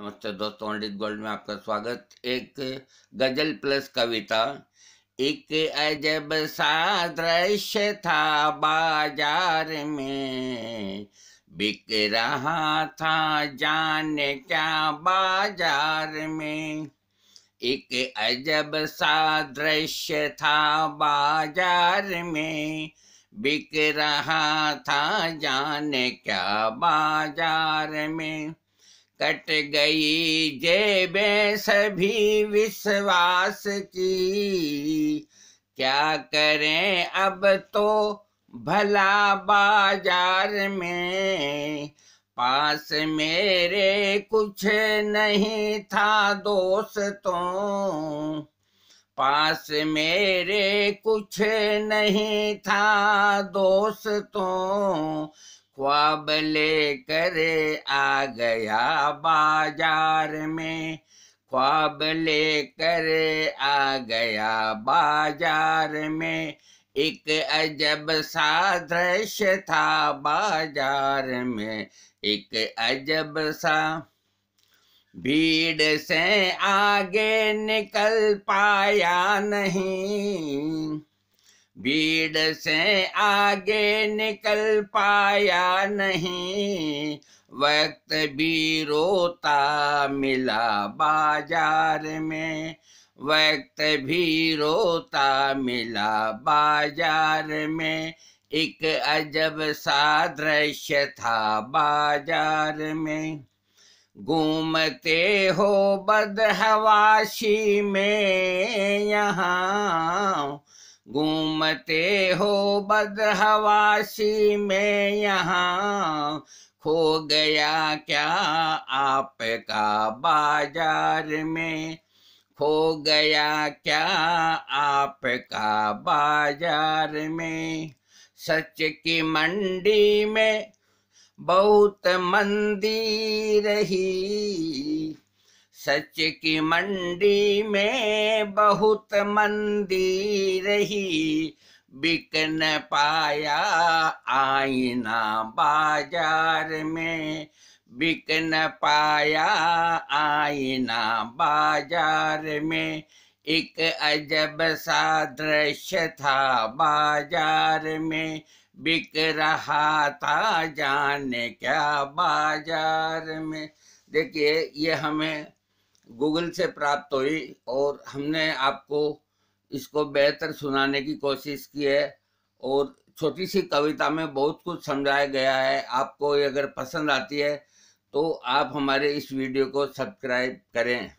नमस्ते दोस्तों पंडित गोल्ड में आपका स्वागत एक गजल प्लस कविता एक अजब सा दृश्य था बाजार में बिक रहा था जाने क्या बाजार में एक अजब सा दृश्य था बाजार में बिक रहा था जाने क्या बाजार में कट गई जेबें सभी विश्वास की क्या करें अब तो भला बाजार में पास मेरे कुछ नहीं था दोस्तों पास मेरे कुछ नहीं था दोस्तों ख्वाब ले आ गया बाजार में ख्वाब ले आ गया बाजार में एक अजब सा दृश्य था बाजार में एक अजब सा भीड़ से आगे निकल पाया नहीं भीड़ से आगे निकल पाया नहीं वक्त भी रोता मिला बाजार में वक्त भी रोता मिला बाजार में एक अजब सा दृश्य था बाजार में घूमते हो बदहवासी में यहाँ घूमते हो बदहवासी में यहाँ खो गया क्या आपका बाजार में खो गया क्या आपका बाजार में सच की मंडी में बहुत मंदी रही सच की मंडी में बहुत मंदी रही बिक न पाया आईना बाजार में बिक न पाया आईना बाजार में एक अजब सा दृश्य था बाजार में बिक रहा था जाने क्या बाजार में देखिए ये हमें गूगल से प्राप्त हुई और हमने आपको इसको बेहतर सुनाने की कोशिश की है और छोटी सी कविता में बहुत कुछ समझाया गया है आपको अगर पसंद आती है तो आप हमारे इस वीडियो को सब्सक्राइब करें